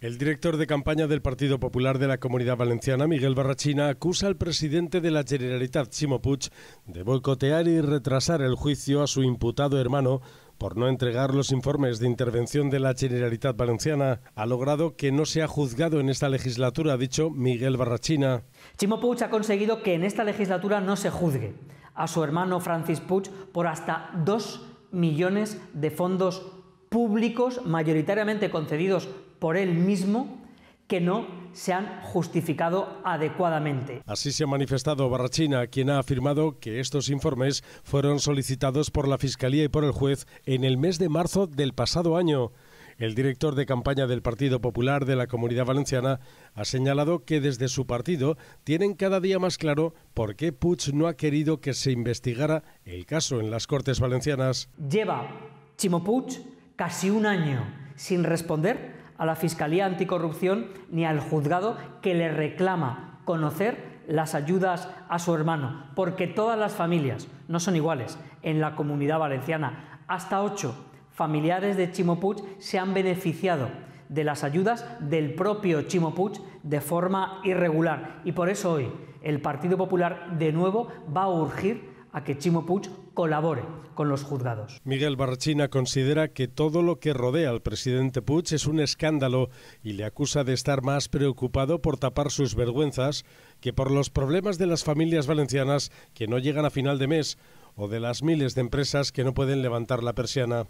El director de campaña del Partido Popular de la Comunidad Valenciana, Miguel Barrachina, acusa al presidente de la Generalitat, Chimo Puig, de boicotear y retrasar el juicio a su imputado hermano por no entregar los informes de intervención de la Generalitat Valenciana. Ha logrado que no sea juzgado en esta legislatura, ha dicho Miguel Barrachina. Chimo Puig ha conseguido que en esta legislatura no se juzgue a su hermano Francis Puig por hasta dos millones de fondos públicos mayoritariamente concedidos por él mismo que no se han justificado adecuadamente. Así se ha manifestado Barrachina, quien ha afirmado que estos informes fueron solicitados por la Fiscalía y por el juez en el mes de marzo del pasado año. El director de campaña del Partido Popular de la Comunidad Valenciana ha señalado que desde su partido tienen cada día más claro por qué Puig no ha querido que se investigara el caso en las Cortes Valencianas. Lleva Chimo Puig casi un año sin responder a la Fiscalía Anticorrupción ni al juzgado que le reclama conocer las ayudas a su hermano, porque todas las familias no son iguales en la comunidad valenciana. Hasta ocho familiares de Chimopuch se han beneficiado de las ayudas del propio Chimopuch de forma irregular. Y por eso hoy el Partido Popular de nuevo va a urgir a que Chimo Puig colabore con los juzgados. Miguel Barchina considera que todo lo que rodea al presidente Puig es un escándalo y le acusa de estar más preocupado por tapar sus vergüenzas que por los problemas de las familias valencianas que no llegan a final de mes o de las miles de empresas que no pueden levantar la persiana.